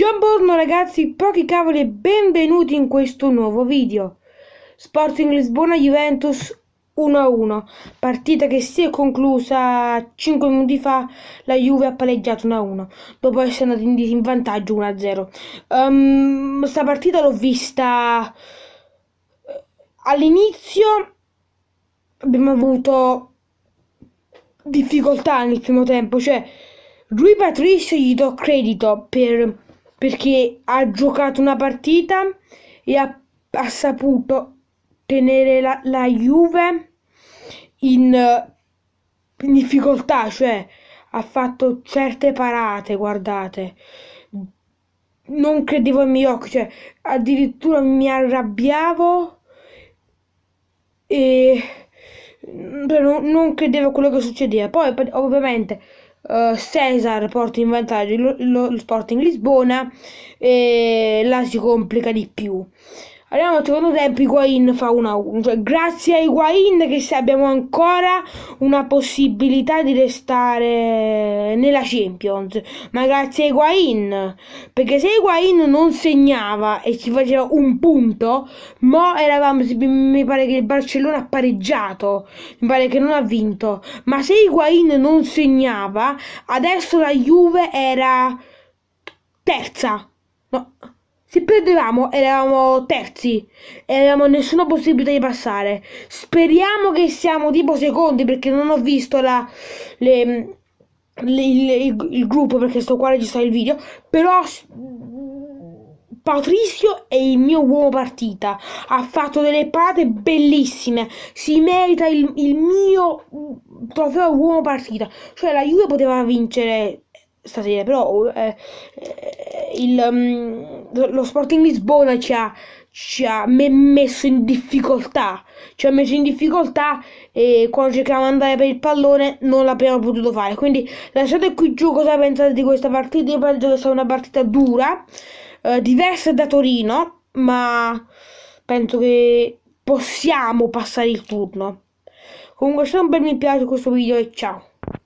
Buongiorno ragazzi, pochi cavoli e benvenuti in questo nuovo video. Sporting Lisbona-Juventus 1-1, partita che si è conclusa 5 minuti fa, la Juve ha pareggiato 1-1, dopo essere andata in vantaggio 1-0. Um, ehm, sta partita l'ho vista eh, all'inizio, abbiamo avuto difficoltà nel primo tempo, cioè... lui Patricio gli do credito per perché ha giocato una partita e ha, ha saputo tenere la, la Juve in, in, difficoltà, cioè ha fatto certe parate, guardate. Non credevo ai miei occhi, cioè addirittura mi arrabbiavo e non, credevo a quello che succedeva. Poi ovviamente uh, Cesar porta in vantaggio lo, lo Sporting Lisbona e la si complica di più. Arriviamo al secondo tempo, Higuain fa 1-1. Cioè, grazie a Higuain che abbiamo ancora una possibilità di restare nella Champions. Ma grazie a Higuain. Perché se Higuain non segnava e ci faceva un punto, mo eravamo, mi pare che il Barcellona ha pareggiato. Mi pare che non ha vinto. Ma se Higuain non segnava, adesso la Juve era terza. No. Se perdevamo eravamo terzi, e avevamo nessuna possibilità di passare. Speriamo che siamo tipo secondi perché non ho visto la, le, mm, le, il, il, gruppo perché sto qua registrando il video. Però mm, Patrizio è il mio uomo partita, ha fatto delle parate bellissime, si merita il, il mio mm, trofeo uomo partita. Cioè la Juve poteva vincere stasera, però eh, eh il, um, lo Sporting Lisbona ci ha, ci ha me- messo in difficoltà. Ci ha messo in difficoltà e quando cercavamo di andare per il pallone non l'abbiamo potuto fare. Quindi lasciate qui giù cosa pensate di questa partita. Io penso che sia una partita dura, eh, diversa da Torino, ma penso che possiamo passare il turno. Comunque se non bel mi piace questo video e ciao.